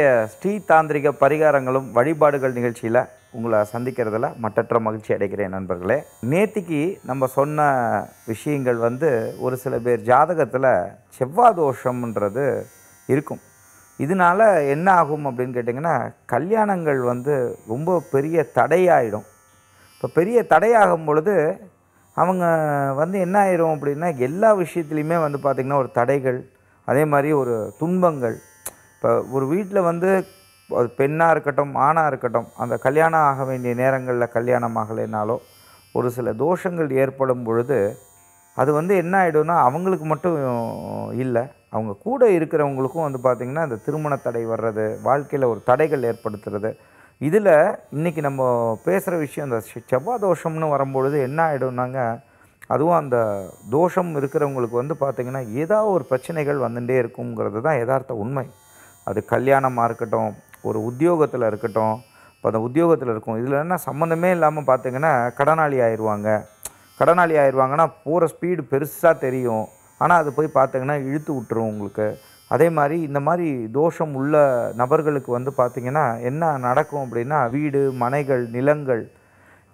நம்முடைய ஸ்ரீ தாந்திரிக பரிகாரங்களும் வழிபாடுகள் நிகழ்ச்சியில் உங்களை சந்திக்கிறதுல மற்றற்ற மகிழ்ச்சி அடைகிறேன் நண்பர்களே நேத்திக்கு நம்ம சொன்ன விஷயங்கள் வந்து ஒரு சில பேர் ஜாதகத்தில் செவ்வாதோஷம்ன்றது இருக்கும் இதனால் என்ன ஆகும் அப்படின்னு கேட்டிங்கன்னா கல்யாணங்கள் வந்து ரொம்ப பெரிய தடையாயிடும் இப்போ பெரிய தடையாகும் பொழுது அவங்க வந்து என்ன ஆயிரும் அப்படின்னா எல்லா விஷயத்துலையுமே வந்து பார்த்திங்கன்னா ஒரு தடைகள் அதே மாதிரி ஒரு துன்பங்கள் இப்போ ஒரு வீட்டில் வந்து அது பெண்ணாக இருக்கட்டும் ஆணாக இருக்கட்டும் அந்த கல்யாணம் ஆக வேண்டிய நேரங்களில் கல்யாணம் ஆகலைனாலோ ஒரு சில தோஷங்கள் ஏற்படும் பொழுது அது வந்து என்ன ஆகிடும்னா அவங்களுக்கு மட்டும் இல்லை அவங்க கூட இருக்கிறவங்களுக்கும் வந்து பார்த்திங்கன்னா இந்த திருமண தடை வர்றது வாழ்க்கையில் ஒரு தடைகள் ஏற்படுத்துறது இதில் இன்றைக்கி நம்ம பேசுகிற விஷயம் அந்த செவ்வாய் தோஷம்னு வரும்பொழுது என்ன ஆகிடும்னாங்க அதுவும் அந்த தோஷம் இருக்கிறவங்களுக்கு வந்து பார்த்திங்கன்னா ஏதாவது ஒரு பிரச்சனைகள் வந்துகிட்டே இருக்குங்கிறது தான் யதார்த்த உண்மை அது கல்யாணமாக இருக்கட்டும் ஒரு உத்தியோகத்தில் இருக்கட்டும் இப்போ அந்த உத்தியோகத்தில் இருக்கும் இதில் என்ன சம்மந்தமே இல்லாமல் பார்த்திங்கன்னா கடனாளி ஆயிடுவாங்க கடனாளி ஆயிடுவாங்கன்னா போகிற ஸ்பீடு பெருசாக தெரியும் ஆனால் அது போய் பார்த்திங்கன்னா இழுத்து விட்டுரும் உங்களுக்கு அதே மாதிரி இந்த மாதிரி தோஷம் உள்ள நபர்களுக்கு வந்து பார்த்திங்கன்னா என்ன நடக்கும் அப்படின்னா வீடு மனைகள் நிலங்கள்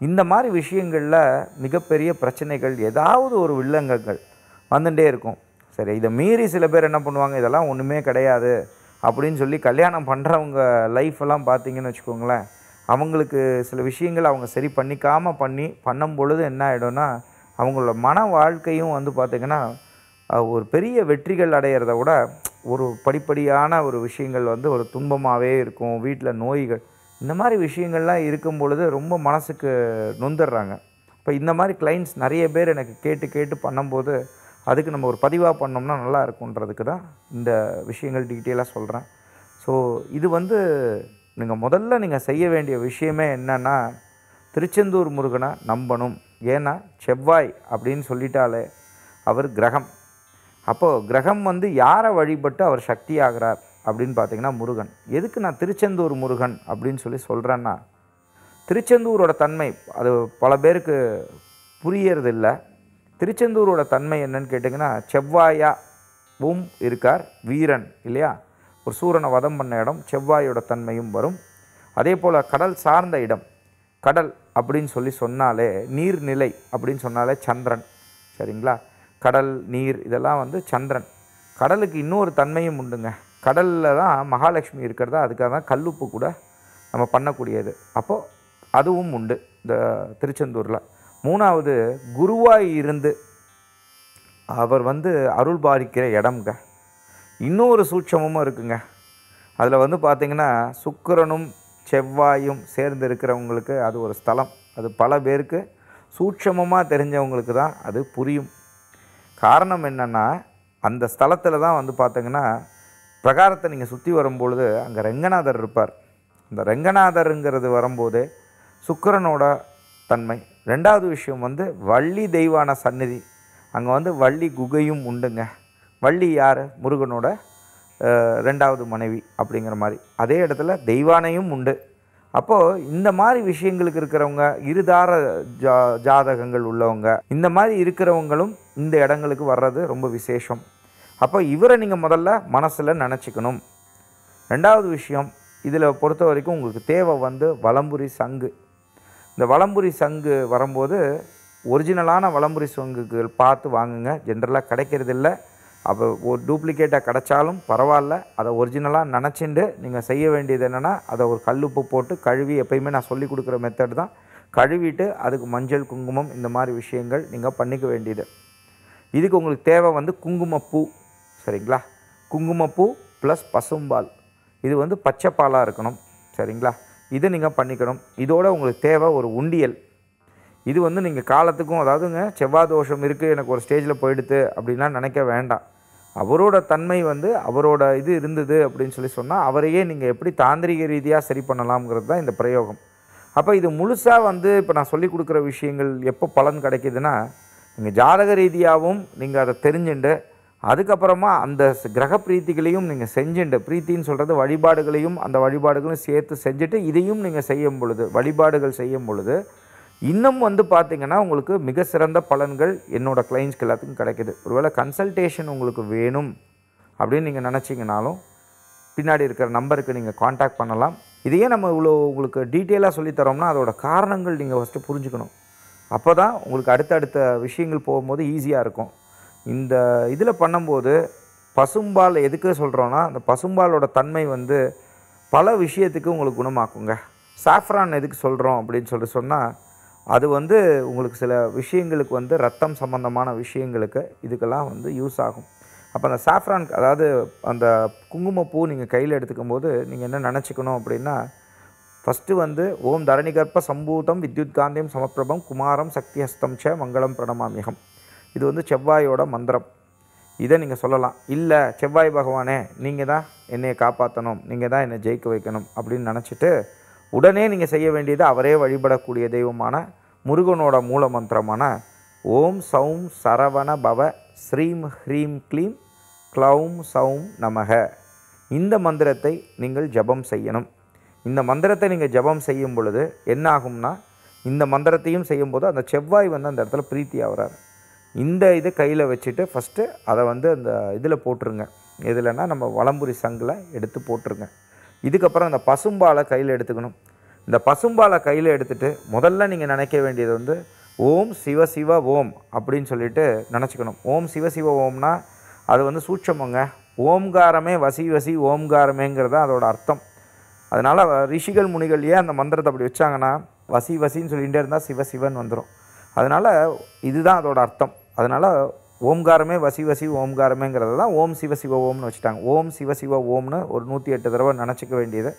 இந்த மாதிரி விஷயங்களில் மிகப்பெரிய பிரச்சனைகள் ஏதாவது ஒரு வில்லங்கங்கள் வந்துட்டே இருக்கும் சரி இதை மீறி சில பேர் என்ன பண்ணுவாங்க இதெல்லாம் ஒன்றுமே கிடையாது அப்படின்னு சொல்லி கல்யாணம் பண்ணுறவங்க லைஃப்பெல்லாம் பார்த்திங்கன்னு பார்த்தீங்கன்னு வச்சுக்கோங்களேன் அவங்களுக்கு சில விஷயங்கள் அவங்க சரி பண்ணிக்காமல் பண்ணி பண்ணும் பொழுது என்ன ஆகிடும்னா அவங்களோட மன வாழ்க்கையும் வந்து பார்த்திங்கன்னா ஒரு பெரிய வெற்றிகள் அடையிறத விட ஒரு படிப்படியான ஒரு விஷயங்கள் வந்து ஒரு துன்பமாகவே இருக்கும் வீட்டில் நோய்கள் இந்த மாதிரி விஷயங்கள்லாம் இருக்கும் பொழுது ரொம்ப மனசுக்கு நொந்துடுறாங்க இப்போ இந்த மாதிரி கிளைண்ட்ஸ் நிறைய பேர் எனக்கு கேட்டு கேட்டு பண்ணும்போது அதுக்கு நம்ம ஒரு பதிவாக பண்ணோம்னா நல்லா இருக்குன்றதுக்கு தான் இந்த விஷயங்கள் டீட்டெயிலாக சொல்கிறேன் ஸோ இது வந்து நீங்கள் முதல்ல நீங்கள் செய்ய வேண்டிய விஷயமே என்னென்னா திருச்செந்தூர் முருகனை நம்பணும் ஏன்னா செவ்வாய் அப்படின்னு சொல்லிட்டாலே அவர் கிரகம் அப்போது கிரகம் வந்து யாரை வழிபட்டு அவர் சக்தி ஆகிறார் அப்படின்னு பார்த்தீங்கன்னா முருகன் எதுக்கு நான் திருச்செந்தூர் முருகன் அப்படின்னு சொல்லி சொல்கிறேன்னா திருச்செந்தூரோட தன்மை அது பல பேருக்கு புரியறதில்லை திருச்செந்தூரோட தன்மை என்னன்னு கேட்டிங்கன்னா செவ்வாயாவும் இருக்கார் வீரன் இல்லையா ஒரு சூரனை வதம் பண்ண இடம் செவ்வாயோட தன்மையும் வரும் அதே போல் கடல் சார்ந்த இடம் கடல் அப்படின்னு சொல்லி சொன்னாலே நீர்நிலை அப்படின்னு சொன்னாலே சந்திரன் சரிங்களா கடல் நீர் இதெல்லாம் வந்து சந்திரன் கடலுக்கு இன்னொரு தன்மையும் உண்டுங்க கடலில் தான் மகாலட்சுமி இருக்கிறதா அதுக்காக தான் கல்லுப்பு கூட நம்ம பண்ணக்கூடியது அப்போது அதுவும் உண்டு இந்த திருச்செந்தூரில் மூணாவது குருவாய் இருந்து அவர் வந்து அருள் பாதிக்கிற இடம்ங்க இன்னொரு சூட்சமும் இருக்குங்க அதில் வந்து பார்த்திங்கன்னா சுக்கரனும் செவ்வாயும் சேர்ந்து இருக்கிறவங்களுக்கு அது ஒரு ஸ்தலம் அது பல பேருக்கு சூட்சமமாக தெரிஞ்சவங்களுக்கு தான் அது புரியும் காரணம் என்னென்னா அந்த ஸ்தலத்தில் தான் வந்து பார்த்திங்கன்னா பிரகாரத்தை நீங்கள் சுற்றி வரும்பொழுது அங்கே ரெங்கநாதர் இருப்பார் இந்த ரெங்கநாதருங்கிறது வரும்போது சுக்கரனோட தன்மை ரெண்டாவது விஷயம் வந்து வள்ளி தெய்வான சந்நிதி அங்கே வந்து வள்ளி குகையும் உண்டுங்க வள்ளி யார் முருகனோட ரெண்டாவது மனைவி அப்படிங்கிற மாதிரி அதே இடத்துல தெய்வானையும் உண்டு அப்போது இந்த மாதிரி விஷயங்களுக்கு இருக்கிறவங்க இருதார ஜா ஜாதகங்கள் உள்ளவங்க இந்த மாதிரி இருக்கிறவங்களும் இந்த இடங்களுக்கு வர்றது ரொம்ப விசேஷம் அப்போ இவரை நீங்கள் முதல்ல மனசில் நினச்சிக்கணும் ரெண்டாவது விஷயம் இதில் பொறுத்த வரைக்கும் உங்களுக்கு தேவை வந்து வலம்புரி சங்கு இந்த வளம்புரி சங்கு வரும்போது ஒரிஜினலான வளம்புரி சங்குகள் பார்த்து வாங்குங்க ஜென்ரலாக கிடைக்கிறதில்ல அப்போ ஒரு டூப்ளிகேட்டாக கிடச்சாலும் பரவாயில்ல அதை ஒரிஜினலாக நினச்சிண்டு நீங்கள் செய்ய வேண்டியது என்னென்னா அதை ஒரு கல்லுப்பு போட்டு கழுவி எப்பயுமே நான் சொல்லி கொடுக்குற மெத்தட் தான் கழுவிட்டு அதுக்கு மஞ்சள் குங்குமம் இந்த மாதிரி விஷயங்கள் நீங்கள் பண்ணிக்க வேண்டியது இதுக்கு உங்களுக்கு தேவை வந்து குங்குமப்பூ சரிங்களா குங்குமப்பூ ப்ளஸ் பசும்பால் இது வந்து பச்சைப்பாலாக இருக்கணும் சரிங்களா இதை நீங்கள் பண்ணிக்கணும் இதோட உங்களுக்கு தேவை ஒரு உண்டியல் இது வந்து நீங்கள் காலத்துக்கும் அதாவதுங்க செவ்வாய் தோஷம் இருக்குது எனக்கு ஒரு ஸ்டேஜில் போயிடுது அப்படின்லாம் நினைக்க வேண்டாம் அவரோட தன்மை வந்து அவரோட இது இருந்தது அப்படின்னு சொல்லி சொன்னால் அவரையே நீங்கள் எப்படி தாந்திரிக ரீதியாக சரி பண்ணலாம்ங்கிறது தான் இந்த பிரயோகம் அப்போ இது முழுசாக வந்து இப்போ நான் சொல்லிக் கொடுக்குற விஷயங்கள் எப்போ பலன் கிடைக்கிதுன்னா நீங்கள் ஜாதக ரீதியாகவும் நீங்கள் அதை தெரிஞ்சுண்டு அதுக்கப்புறமா அந்த கிரக பிரீத்திகளையும் நீங்கள் செஞ்சுண்டு பிரீத்தின்னு சொல்கிறது வழிபாடுகளையும் அந்த வழிபாடுகளும் சேர்த்து செஞ்சுட்டு இதையும் நீங்கள் செய்யும் பொழுது வழிபாடுகள் செய்யும் பொழுது இன்னும் வந்து பார்த்திங்கன்னா உங்களுக்கு மிக சிறந்த பலன்கள் என்னோடய கிளைண்ட்ஸ்க்கு எல்லாத்துக்கும் கிடைக்கிது ஒருவேளை கன்சல்டேஷன் உங்களுக்கு வேணும் அப்படின்னு நீங்கள் நினச்சிங்கனாலும் பின்னாடி இருக்கிற நம்பருக்கு நீங்கள் காண்டாக்ட் பண்ணலாம் இதையே நம்ம இவ்வளோ உங்களுக்கு டீட்டெயிலாக சொல்லித்தரோம்னா அதோட காரணங்கள் நீங்கள் ஃபஸ்ட்டு புரிஞ்சுக்கணும் அப்போ தான் உங்களுக்கு அடுத்தடுத்த விஷயங்கள் போகும்போது ஈஸியாக இருக்கும் இந்த இதில் பண்ணும்போது பசும்பால் எதுக்கு சொல்கிறோன்னா அந்த பசும்பாலோட தன்மை வந்து பல விஷயத்துக்கு உங்களுக்கு குணமாக்குங்க சாஃப்ரான் எதுக்கு சொல்கிறோம் அப்படின்னு சொல்லி சொன்னால் அது வந்து உங்களுக்கு சில விஷயங்களுக்கு வந்து ரத்தம் சம்மந்தமான விஷயங்களுக்கு இதுக்கெல்லாம் வந்து யூஸ் ஆகும் அப்போ அந்த சாஃப்ரான் அதாவது அந்த குங்குமப்பூ நீங்கள் கையில் எடுத்துக்கும் போது நீங்கள் என்ன நினச்சிக்கணும் அப்படின்னா ஃபஸ்ட்டு வந்து ஓம் தரணிகர்ப்ப சம்பூதம் வித்யுத் காந்தியம் சமப்பிரபம் குமாரம் சக்தி ஹஸ்தம் ச மங்களம் பிரணமாமியகம் இது வந்து செவ்வாயோட மந்திரம் இதை நீங்கள் சொல்லலாம் இல்லை செவ்வாய் பகவானே நீங்கள் தான் என்னையை காப்பாற்றணும் நீங்கள் தான் என்னை ஜெயிக்க வைக்கணும் அப்படின்னு நினச்சிட்டு உடனே நீங்கள் செய்ய வேண்டியது அவரே வழிபடக்கூடிய தெய்வமான முருகனோட மூல மந்திரமான ஓம் சௌம் சரவண பவ ஸ்ரீம் ஹ்ரீம் க்ளீம் க்ளௌம் சௌம் நமக இந்த மந்திரத்தை நீங்கள் ஜபம் செய்யணும் இந்த மந்திரத்தை நீங்கள் ஜபம் செய்யும் பொழுது என்ன ஆகும்னா இந்த மந்திரத்தையும் செய்யும்போது அந்த செவ்வாய் வந்து அந்த இடத்துல பிரீத்தி ஆகிறார் இந்த இது கையில் வச்சுட்டு ஃபஸ்ட்டு அதை வந்து அந்த இதில் போட்டுருங்க எதுலன்னா நம்ம வளம்புரி சங்கில் எடுத்து போட்டுருங்க இதுக்கப்புறம் அந்த பசும்பாலை கையில் எடுத்துக்கணும் இந்த பசும்பாலை கையில் எடுத்துகிட்டு முதல்ல நீங்கள் நினைக்க வேண்டியது வந்து ஓம் சிவ சிவ ஓம் அப்படின்னு சொல்லிட்டு நினச்சிக்கணும் ஓம் சிவ சிவ ஓம்னா அது வந்து சூட்சமங்க ஓம்காரமே வசி வசி ஓம்காரமேங்கிறது அதோட அர்த்தம் அதனால் ரிஷிகள் முனிகள் ஏன் அந்த மந்திரத்தை அப்படி வச்சாங்கன்னா வசி வசின்னு சொல்லிகிட்டே இருந்தால் சிவ சிவன் வந்துடும் அதனால் இதுதான் அதோட அர்த்தம் அதனால் ஓம்காரமே வசி வசி ஓம்காரமேங்கிறது தான் ஓம் சிவ சிவ ஓம்னு வச்சுட்டாங்க ஓம் சிவ சிவ ஓம்னு ஒரு நூற்றி எட்டு தடவை நினச்சிக்க வேண்டியது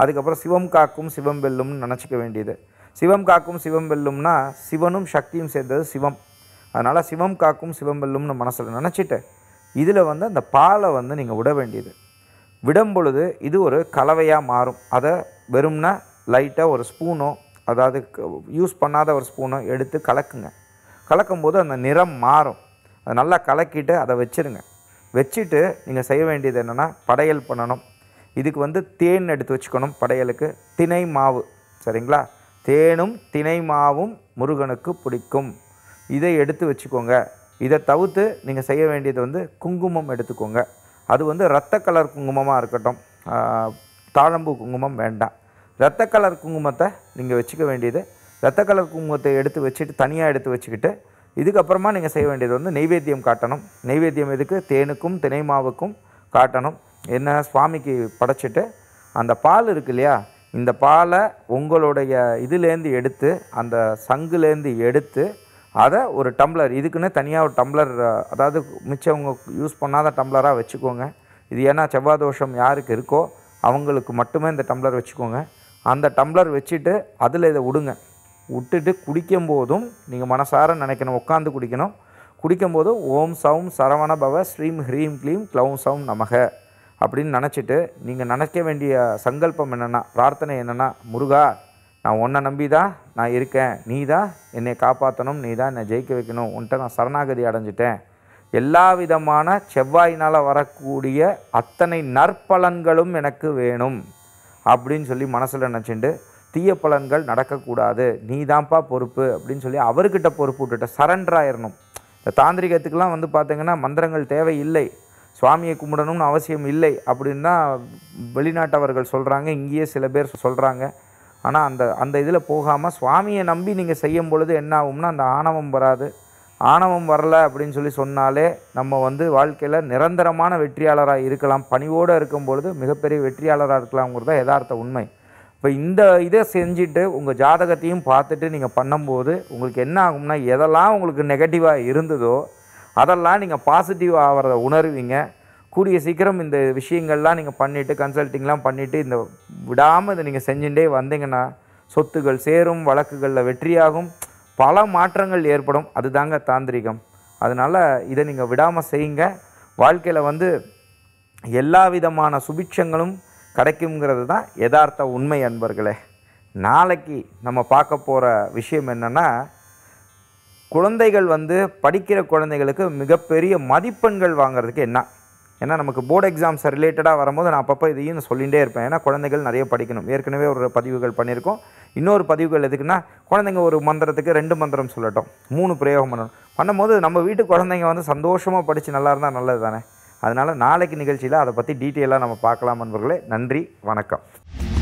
அதுக்கப்புறம் சிவம் காக்கும் சிவம் வெல்லும்னு நினச்சிக்க வேண்டியது சிவம் காக்கும் சிவம் வெல்லும்னா சிவனும் சக்தியும் சேர்ந்தது சிவம் அதனால் சிவம் காக்கும் சிவம் வெல்லும்னு மனசில் நினச்சிட்டு இதில் வந்து அந்த பாலை வந்து நீங்கள் விட வேண்டியது விடும் பொழுது இது ஒரு கலவையாக மாறும் அதை வெறும்னா லைட்டாக ஒரு ஸ்பூனோ அதாவது யூஸ் பண்ணாத ஒரு ஸ்பூனோ எடுத்து கலக்குங்க கலக்கும்போது அந்த நிறம் மாறும் அதை நல்லா கலக்கிட்டு அதை வச்சுருங்க வச்சுட்டு நீங்கள் செய்ய வேண்டியது என்னென்னா படையல் பண்ணணும் இதுக்கு வந்து தேன் எடுத்து வச்சுக்கணும் படையலுக்கு தினை மாவு சரிங்களா தேனும் தினை மாவும் முருகனுக்கு பிடிக்கும் இதை எடுத்து வச்சுக்கோங்க இதை தவிர்த்து நீங்கள் செய்ய வேண்டியது வந்து குங்குமம் எடுத்துக்கோங்க அது வந்து ரத்த கலர் குங்குமமாக இருக்கட்டும் தாழம்பூ குங்குமம் வேண்டாம் ரத்த கலர் குங்குமத்தை நீங்கள் வச்சுக்க வேண்டியது ரத்த கலர் குங்குமத்தை எடுத்து வச்சுட்டு தனியாக எடுத்து வச்சுக்கிட்டு இதுக்கப்புறமா நீங்கள் செய்ய வேண்டியது வந்து நெய்வேத்தியம் காட்டணும் நெய்வேத்தியம் எதுக்கு தேனுக்கும் தினை மாவுக்கும் காட்டணும் என்ன சுவாமிக்கு படைச்சிட்டு அந்த பால் இருக்கு இல்லையா இந்த பாலை உங்களுடைய இதுலேருந்து எடுத்து அந்த சங்குலேருந்து எடுத்து அதை ஒரு டம்ளர் இதுக்குன்னு தனியாக ஒரு டம்ளர் அதாவது மிச்சவங்க யூஸ் பண்ணாத டம்ளராக வச்சுக்கோங்க இது ஏன்னா செவ்வாய் தோஷம் யாருக்கு இருக்கோ அவங்களுக்கு மட்டுமே இந்த டம்ளர் வச்சுக்கோங்க அந்த டம்ளர் வச்சுட்டு அதில் இதை விடுங்க விட்டுட்டு குடிக்கும்போதும் நீங்கள் மனசார நினைக்கணும் உட்காந்து குடிக்கணும் குடிக்கும்போது ஓம் சவும் சரவண பவ ஸ்ரீம் ஹ்ரீம் க்ளீம் க்ளவும் சவும் நமக அப்படின்னு நினச்சிட்டு நீங்கள் நினைக்க வேண்டிய சங்கல்பம் என்னென்னா பிரார்த்தனை என்னென்னா முருகா நான் உன்னை நம்பி தான் நான் இருக்கேன் நீ தான் என்னை காப்பாற்றணும் நீ தான் என்னை ஜெயிக்க வைக்கணும் உன்ட்ட நான் சரணாகதி அடைஞ்சிட்டேன் எல்லா விதமான செவ்வாயினால் வரக்கூடிய அத்தனை நற்பலன்களும் எனக்கு வேணும் அப்படின்னு சொல்லி மனசில் நினச்சிண்டு தீய பலன்கள் நடக்கக்கூடாது நீ தான்ப்பா பொறுப்பு அப்படின்னு சொல்லி அவர்கிட்ட பொறுப்பு விட்டுட்ட சரண்டர் ஆயிடணும் இந்த தாந்திரிகத்துக்கெலாம் வந்து பார்த்திங்கன்னா மந்திரங்கள் தேவையில்லை சுவாமியை கும்பிடணும்னு அவசியம் இல்லை அப்படின்னா வெளிநாட்டவர்கள் சொல்கிறாங்க இங்கேயே சில பேர் சொல்கிறாங்க ஆனால் அந்த அந்த இதில் போகாமல் சுவாமியை நம்பி நீங்கள் செய்யும் பொழுது என்ன ஆகும்னா அந்த ஆணவம் வராது ஆணவம் வரல அப்படின்னு சொல்லி சொன்னாலே நம்ம வந்து வாழ்க்கையில் நிரந்தரமான வெற்றியாளராக இருக்கலாம் பணிவோடு இருக்கும் பொழுது மிகப்பெரிய வெற்றியாளராக இருக்கலாம்ங்கிறது தான் யதார்த்த உண்மை இப்போ இந்த இதை செஞ்சுட்டு உங்கள் ஜாதகத்தையும் பார்த்துட்டு நீங்கள் பண்ணும்போது உங்களுக்கு என்ன ஆகும்னா எதெல்லாம் உங்களுக்கு நெகட்டிவாக இருந்ததோ அதெல்லாம் நீங்கள் பாசிட்டிவ் ஆகிறத உணர்வீங்க கூடிய சீக்கிரம் இந்த விஷயங்கள்லாம் நீங்கள் பண்ணிவிட்டு கன்சல்ட்டிங்லாம் பண்ணிவிட்டு இந்த விடாமல் இதை நீங்கள் செஞ்சுட்டே வந்தீங்கன்னா சொத்துகள் சேரும் வழக்குகளில் வெற்றியாகும் பல மாற்றங்கள் ஏற்படும் அதுதாங்க தாந்திரிகம் அதனால் இதை நீங்கள் விடாமல் செய்யுங்க வாழ்க்கையில் வந்து எல்லா விதமான சுபிட்சங்களும் கிடைக்குங்கிறது தான் யதார்த்த உண்மை அன்பர்களே நாளைக்கு நம்ம பார்க்க போகிற விஷயம் என்னென்னா குழந்தைகள் வந்து படிக்கிற குழந்தைகளுக்கு மிகப்பெரிய மதிப்பெண்கள் வாங்கிறதுக்கு என்ன ஏன்னா நமக்கு போர்டு எக்ஸாம்ஸ் ரிலேட்டடாக வரும்போது நான் அப்பப்போ இதையும் சொல்லிகிட்டே இருப்பேன் ஏன்னா குழந்தைகள் நிறைய படிக்கணும் ஏற்கனவே ஒரு பதிவுகள் பண்ணியிருக்கோம் இன்னொரு பதிவுகள் எதுக்குன்னா குழந்தைங்க ஒரு மந்திரத்துக்கு ரெண்டு மந்திரம் சொல்லட்டும் மூணு பிரயோகம் பண்ணணும் பண்ணும்போது நம்ம வீட்டு குழந்தைங்க வந்து சந்தோஷமாக படித்து நல்லா இருந்தால் நல்லது தானே அதனால் நாளைக்கு நிகழ்ச்சியில் அதை பற்றி டீட்டெயிலாக நம்ம பார்க்கலாம் நண்பர்களே நன்றி வணக்கம்